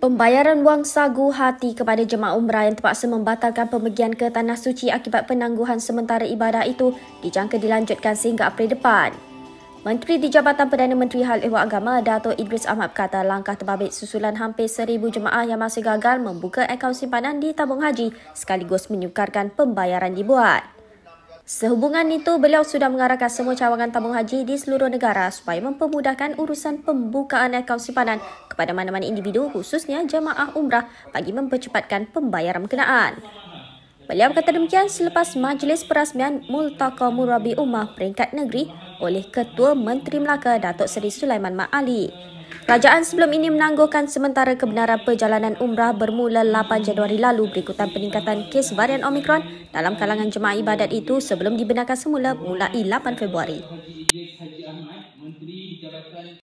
Pembayaran wang sagu hati kepada jemaah umrah yang terpaksa membatalkan pemergian ke Tanah Suci akibat penangguhan sementara ibadah itu dijangka dilanjutkan sehingga April depan. Menteri di Jabatan Perdana Menteri Hal Ehwal Agama, Dato' Idris Ahmad berkata langkah terbabit susulan hampir seribu jemaah yang masih gagal membuka akaun simpanan di tabung haji sekaligus menyukarkan pembayaran dibuat. Sehubungan itu, beliau sudah mengarahkan semua cawangan tabung haji di seluruh negara supaya mempermudahkan urusan pembukaan akaun simpanan kepada mana-mana individu khususnya jemaah umrah bagi mempercepatkan pembayaran kenaan. Beliau kata demikian selepas Majlis Perasmian Multaka Murabi Umar Peringkat Negeri oleh Ketua Menteri Melaka Datuk Seri Sulaiman Mak Kerajaan sebelum ini menangguhkan sementara kebenaran perjalanan umrah bermula 8 Januari lalu berikutan peningkatan kes varian Omicron dalam kalangan jemaah ibadat itu sebelum dibenarkan semula mulai 8 Februari.